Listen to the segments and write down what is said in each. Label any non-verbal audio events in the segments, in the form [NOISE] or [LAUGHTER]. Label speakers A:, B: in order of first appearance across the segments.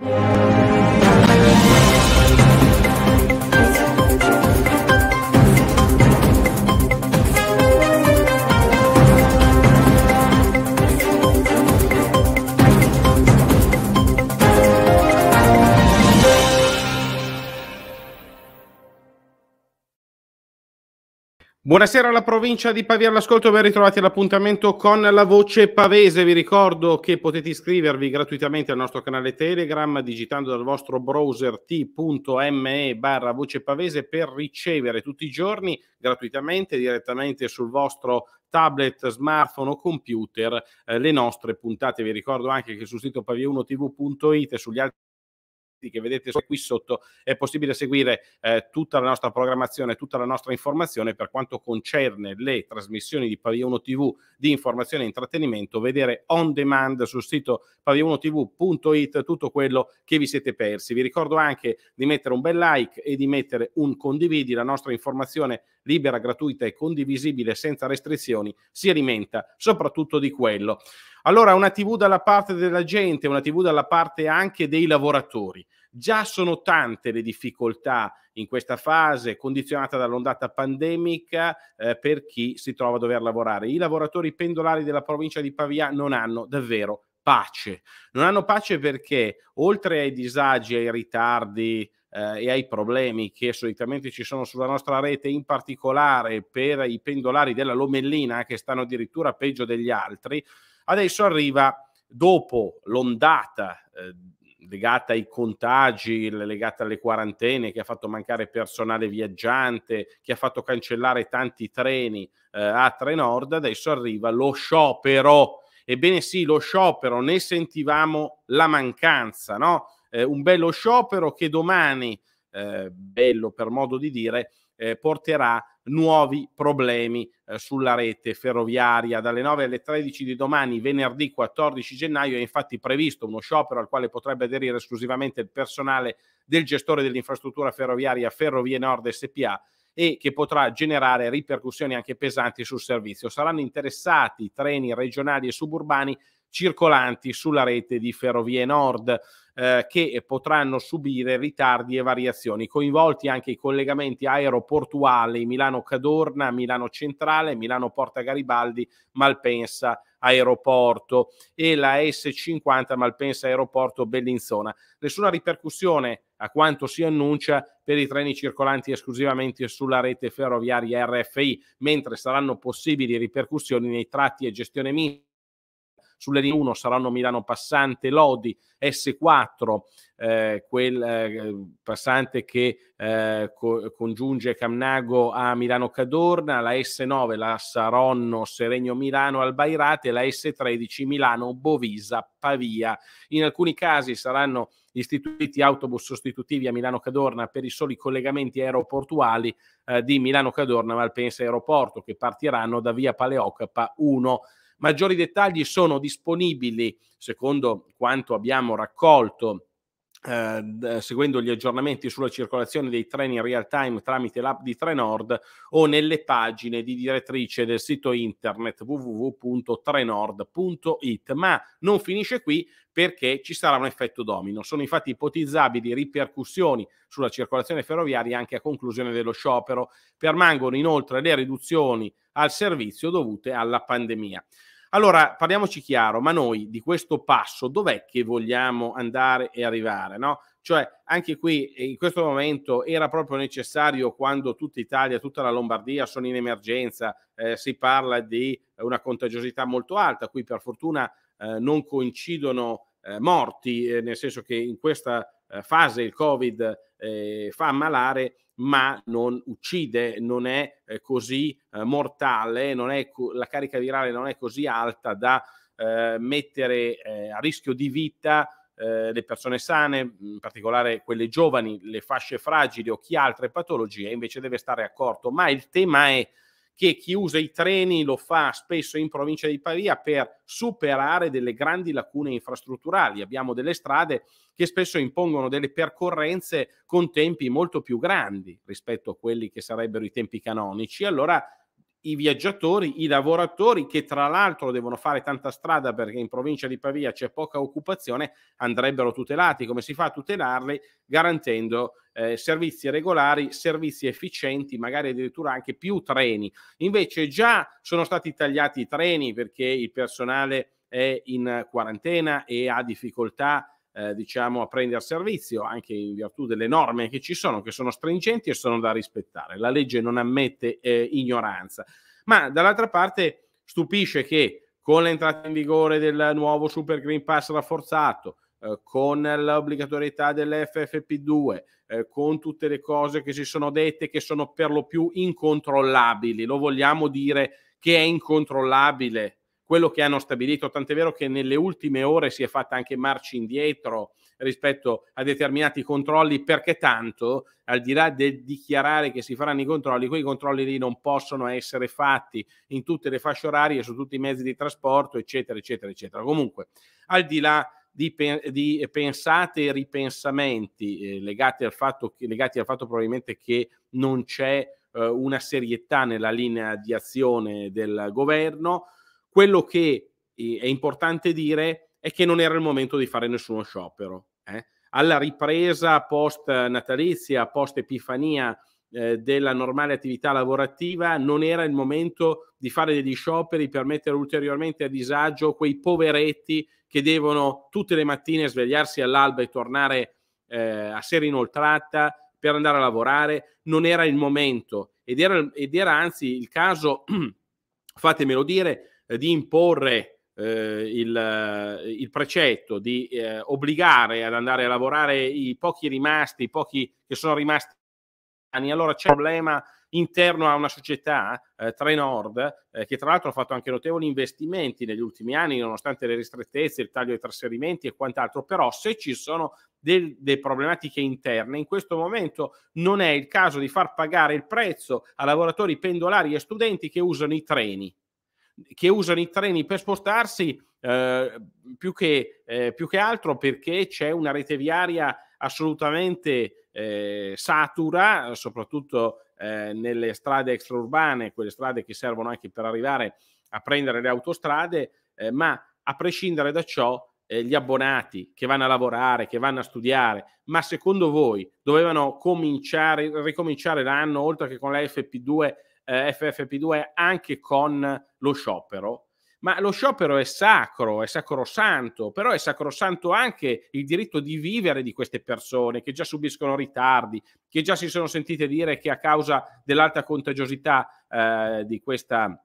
A: Thank you. Buonasera alla provincia di Pavia all'ascolto, ben ritrovati all'appuntamento con la voce pavese. Vi ricordo che potete iscrivervi gratuitamente al nostro canale Telegram digitando dal vostro browser t.me barra voce pavese per ricevere tutti i giorni gratuitamente direttamente sul vostro tablet, smartphone o computer eh, le nostre puntate. Vi ricordo anche che sul sito pavia1tv.it e sugli altri che vedete qui sotto è possibile seguire eh, tutta la nostra programmazione, tutta la nostra informazione per quanto concerne le trasmissioni di Pavia1 TV di informazione e intrattenimento, vedere on demand sul sito pavia tutto quello che vi siete persi. Vi ricordo anche di mettere un bel like e di mettere un condividi, la nostra informazione libera, gratuita e condivisibile senza restrizioni, si alimenta soprattutto di quello. Allora una TV dalla parte della gente, una TV dalla parte anche dei lavoratori. Già sono tante le difficoltà in questa fase condizionata dall'ondata pandemica eh, per chi si trova a dover lavorare. I lavoratori pendolari della provincia di Pavia non hanno davvero pace. Non hanno pace perché oltre ai disagi, ai ritardi, eh, e ai problemi che solitamente ci sono sulla nostra rete, in particolare per i pendolari della Lomellina che stanno addirittura peggio degli altri, adesso arriva dopo l'ondata eh, legata ai contagi, legata alle quarantene, che ha fatto mancare personale viaggiante, che ha fatto cancellare tanti treni eh, a Trenord, adesso arriva lo sciopero. Ebbene sì, lo sciopero, ne sentivamo la mancanza, no? eh, un bello sciopero che domani, eh, bello per modo di dire, eh, porterà nuovi problemi eh, sulla rete ferroviaria. Dalle 9 alle 13 di domani, venerdì 14 gennaio, è infatti previsto uno sciopero al quale potrebbe aderire esclusivamente il personale del gestore dell'infrastruttura ferroviaria Ferrovie Nord SPA e che potrà generare ripercussioni anche pesanti sul servizio. Saranno interessati i treni regionali e suburbani circolanti sulla rete di Ferrovie Nord eh, che potranno subire ritardi e variazioni. Coinvolti anche i collegamenti aeroportuali Milano-Cadorna, Milano Centrale, Milano-Porta Garibaldi, Malpensa Aeroporto e la S50 Malpensa Aeroporto Bellinzona. Nessuna ripercussione a quanto si annuncia per i treni circolanti esclusivamente sulla rete ferroviaria RFI, mentre saranno possibili ripercussioni nei tratti e gestione mista sulle linee 1 saranno Milano Passante, Lodi, S4, eh, quel eh, passante che eh, co- congiunge Camnago a Milano Cadorna, la S9 la Saronno Seregno Milano Albairate, la S13 Milano Bovisa Pavia. In alcuni casi saranno istituiti autobus sostitutivi a Milano Cadorna per i soli collegamenti aeroportuali eh, di Milano Cadorna Malpensa Aeroporto che partiranno da via Paleocapa 1 Maggiori dettagli sono disponibili, secondo quanto abbiamo raccolto, eh, seguendo gli aggiornamenti sulla circolazione dei treni in real time tramite l'app di Trenord o nelle pagine di direttrice del sito internet www.trenord.it. Ma non finisce qui perché ci sarà un effetto domino. Sono infatti ipotizzabili ripercussioni sulla circolazione ferroviaria anche a conclusione dello sciopero. Permangono inoltre le riduzioni al servizio dovute alla pandemia. Allora, parliamoci chiaro, ma noi di questo passo dov'è che vogliamo andare e arrivare? No? Cioè, anche qui, eh, in questo momento, era proprio necessario quando tutta Italia, tutta la Lombardia sono in emergenza, eh, si parla di una contagiosità molto alta, qui per fortuna eh, non coincidono eh, morti, eh, nel senso che in questa eh, fase il Covid fa ammalare ma non uccide, non è eh, così eh, mortale, non è co- la carica virale non è così alta da eh, mettere eh, a rischio di vita eh, le persone sane, in particolare quelle giovani, le fasce fragili o chi ha altre patologie, invece deve stare accorto. Ma il tema è che chi usa i treni lo fa spesso in provincia di Pavia per superare delle grandi lacune infrastrutturali. Abbiamo delle strade che spesso impongono delle percorrenze con tempi molto più grandi rispetto a quelli che sarebbero i tempi canonici. Allora i viaggiatori, i lavoratori che tra l'altro devono fare tanta strada perché in provincia di Pavia c'è poca occupazione, andrebbero tutelati. Come si fa a tutelarli? Garantendo eh, servizi regolari, servizi efficienti, magari addirittura anche più treni. Invece già sono stati tagliati i treni perché il personale è in quarantena e ha difficoltà eh, diciamo, a prendere servizio, anche in virtù delle norme che ci sono, che sono stringenti e sono da rispettare. La legge non ammette eh, ignoranza. Ma dall'altra parte stupisce che con l'entrata in vigore del nuovo Super Green Pass rafforzato, eh, con l'obbligatorietà dell'FFP2, eh, con tutte le cose che si sono dette che sono per lo più incontrollabili, lo vogliamo dire che è incontrollabile quello che hanno stabilito, tant'è vero che nelle ultime ore si è fatta anche marcia indietro rispetto a determinati controlli perché tanto al di là del dichiarare che si faranno i controlli, quei controlli lì non possono essere fatti in tutte le fasce orarie, su tutti i mezzi di trasporto, eccetera, eccetera, eccetera. Comunque, al di là di, di pensate e ripensamenti eh, legati, al fatto che, legati al fatto probabilmente che non c'è eh, una serietà nella linea di azione del governo, quello che è importante dire è che non era il momento di fare nessuno sciopero. Eh? Alla ripresa post natalizia, post epifania eh, della normale attività lavorativa, non era il momento di fare degli scioperi per mettere ulteriormente a disagio quei poveretti che devono tutte le mattine svegliarsi all'alba e tornare eh, a sera inoltrata per andare a lavorare. Non era il momento ed era, ed era anzi il caso, [CLEARS THROAT] fatemelo dire, eh, di imporre eh, il, il, precetto, di eh, obbligare ad andare a lavorare i pochi rimasti, i pochi che sono rimasti allora c'è un problema interno a una società, eh, Trenord, eh, che tra l'altro ha fatto anche notevoli investimenti negli ultimi anni, nonostante le ristrettezze, il taglio dei trasferimenti e quant'altro, però se ci sono delle de problematiche interne, in questo momento non è il caso di far pagare il prezzo a lavoratori pendolari e studenti che usano i treni che usano i treni per spostarsi eh, più, che, eh, più, che, altro perché c'è una rete viaria assolutamente eh, satura, soprattutto eh, nelle strade extraurbane, quelle strade che servono anche per arrivare a prendere le autostrade, eh, ma a prescindere da ciò eh, gli abbonati che vanno a lavorare, che vanno a studiare, ma secondo voi dovevano cominciare, ricominciare l'anno, oltre che con la FP2, eh, FFP2 anche con lo sciopero, ma lo sciopero è sacro, è sacrosanto, però è sacrosanto anche il diritto di vivere di queste persone che già subiscono ritardi, che già si sono sentite dire che a causa dell'alta contagiosità eh, di questa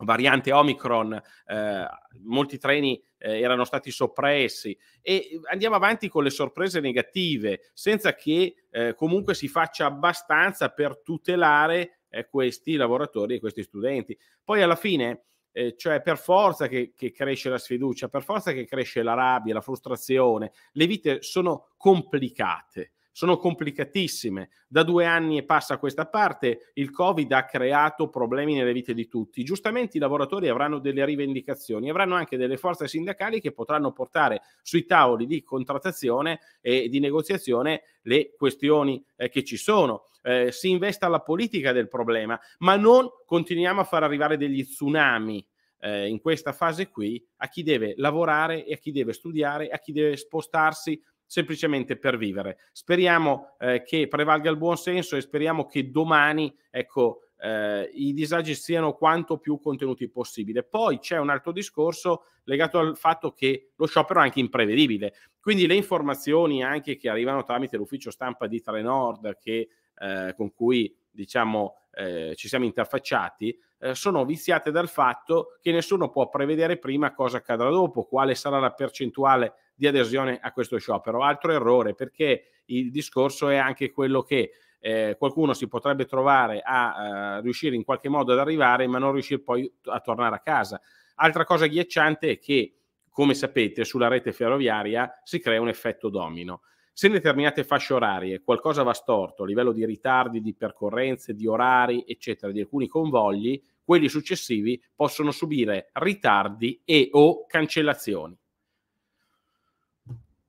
A: variante Omicron, eh, molti treni eh, erano stati soppressi e andiamo avanti con le sorprese negative senza che eh, comunque si faccia abbastanza per tutelare eh, questi lavoratori e questi studenti. Poi alla fine, eh, cioè per forza che, che, cresce la sfiducia, per forza che cresce la rabbia, la frustrazione, le vite sono complicate sono complicatissime. Da due anni e passa a questa parte il Covid ha creato problemi nelle vite di tutti. Giustamente i lavoratori avranno delle rivendicazioni, avranno anche delle forze sindacali che potranno portare sui tavoli di contrattazione e di negoziazione le questioni eh, che ci sono. Eh, si investe la politica del problema, ma non continuiamo a far arrivare degli tsunami. Eh, in questa fase qui a chi deve lavorare e a chi deve studiare, a chi deve spostarsi semplicemente per vivere. Speriamo eh, che prevalga il buon senso e speriamo che domani ecco, eh, i disagi siano quanto più contenuti possibile. Poi c'è un altro discorso legato al fatto che lo sciopero è anche imprevedibile, quindi le informazioni anche che arrivano tramite l'ufficio stampa di Trenord che, eh, con cui diciamo, eh, ci siamo interfacciati eh, sono viziate dal fatto che nessuno può prevedere prima cosa accadrà dopo, quale sarà la percentuale di adesione a questo sciopero. Altro errore perché il discorso è anche quello che eh, qualcuno si potrebbe trovare a eh, riuscire in qualche modo ad arrivare ma non riuscire poi a tornare a casa. Altra cosa ghiacciante è che, come sapete, sulla rete ferroviaria si crea un effetto domino. Se in determinate fasce orarie qualcosa va storto a livello di ritardi, di percorrenze, di orari, eccetera, di alcuni convogli, quelli successivi possono subire ritardi e o cancellazioni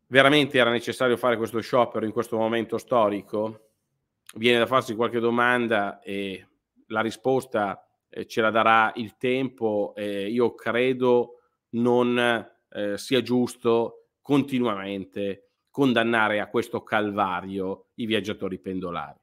A: veramente era necessario fare questo sciopero in questo momento storico? Viene da farsi qualche domanda e la risposta eh, ce la darà il tempo. io credo non eh, sia giusto continuamente condannare a questo calvario i viaggiatori pendolari.